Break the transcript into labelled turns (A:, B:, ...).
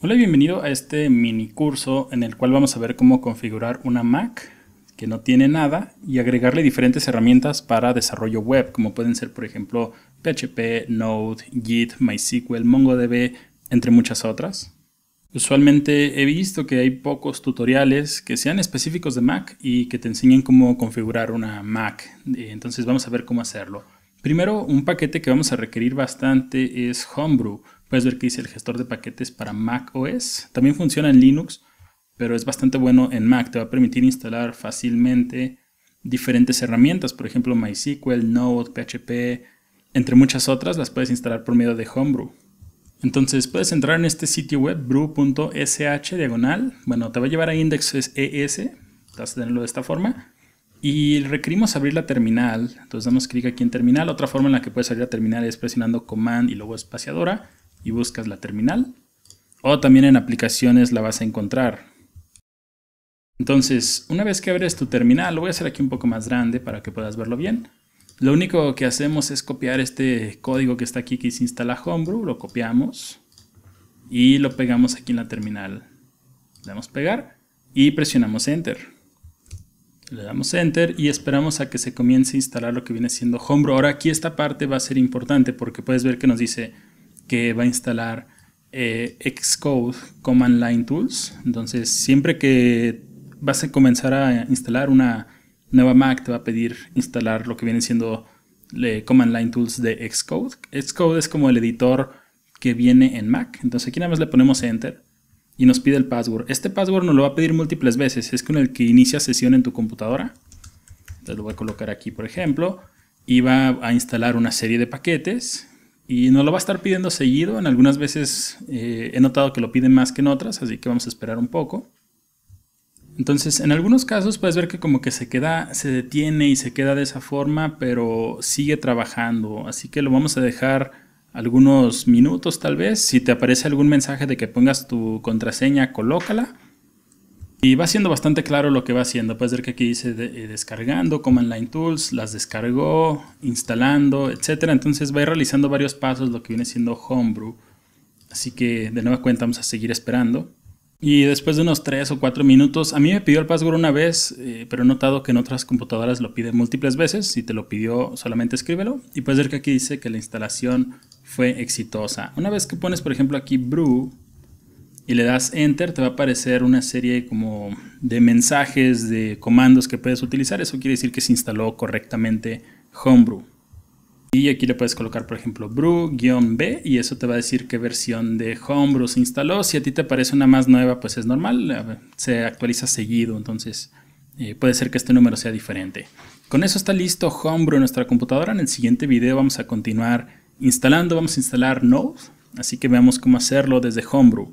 A: Hola y bienvenido a este mini curso en el cual vamos a ver cómo configurar una Mac que no tiene nada y agregarle diferentes herramientas para desarrollo web, como pueden ser por ejemplo PHP, Node, Git, MySQL, MongoDB, entre muchas otras. Usualmente he visto que hay pocos tutoriales que sean específicos de Mac y que te enseñen cómo configurar una Mac, eh, entonces vamos a ver cómo hacerlo. Primero, un paquete que vamos a requerir bastante es Homebrew. Puedes ver que dice el gestor de paquetes para Mac OS. También funciona en Linux, pero es bastante bueno en Mac. Te va a permitir instalar fácilmente diferentes herramientas, por ejemplo MySQL, Node, PHP, entre muchas otras, las puedes instalar por medio de Homebrew. Entonces puedes entrar en este sitio web brew.sh diagonal. Bueno, te va a llevar a indexes e vas a tenerlo de esta forma. Y requerimos abrir la terminal, entonces damos clic aquí en terminal. Otra forma en la que puedes abrir la terminal es presionando command y luego espaciadora y buscas la terminal. O también en aplicaciones la vas a encontrar. Entonces, una vez que abres tu terminal, lo voy a hacer aquí un poco más grande para que puedas verlo bien. Lo único que hacemos es copiar este código que está aquí que se instala Homebrew, lo copiamos y lo pegamos aquí en la terminal. Le damos pegar y presionamos Enter. Le damos Enter y esperamos a que se comience a instalar lo que viene siendo Homebrew. Ahora aquí esta parte va a ser importante porque puedes ver que nos dice que va a instalar eh, Xcode Command Line Tools. Entonces, siempre que vas a comenzar a instalar una nueva Mac, te va a pedir instalar lo que viene siendo eh, Command Line Tools de Xcode. Xcode es como el editor que viene en Mac. Entonces, aquí nada más le ponemos Enter y nos pide el password. Este password nos lo va a pedir múltiples veces. Es con el que inicia sesión en tu computadora. Entonces, lo voy a colocar aquí, por ejemplo. Y va a instalar una serie de paquetes y nos lo va a estar pidiendo seguido. En algunas veces eh, he notado que lo piden más que en otras, así que vamos a esperar un poco. Entonces, en algunos casos puedes ver que como que se queda, se detiene y se queda de esa forma, pero sigue trabajando. Así que lo vamos a dejar algunos minutos tal vez. Si te aparece algún mensaje de que pongas tu contraseña, colócala. Y va siendo bastante claro lo que va haciendo. Puedes ver que aquí dice eh, descargando, Command Line Tools, las descargó, instalando, etcétera. Entonces va ir realizando varios pasos lo que viene siendo Homebrew. Así que de nueva cuenta vamos a seguir esperando. Y después de unos 3 o 4 minutos, a mí me pidió el password una vez, eh, pero he notado que en otras computadoras lo pide múltiples veces. Si te lo pidió, solamente escríbelo. Y puedes ver que aquí dice que la instalación fue exitosa. Una vez que pones, por ejemplo, aquí brew y le das enter, te va a aparecer una serie como de mensajes, de comandos que puedes utilizar. Eso quiere decir que se instaló correctamente Homebrew. Y aquí le puedes colocar, por ejemplo, brew-b y eso te va a decir qué versión de Homebrew se instaló. Si a ti te parece una más nueva, pues es normal, eh, se actualiza seguido, entonces eh, puede ser que este número sea diferente. Con eso está listo Homebrew en nuestra computadora. En el siguiente video vamos a continuar instalando, vamos a instalar Node, así que veamos cómo hacerlo desde Homebrew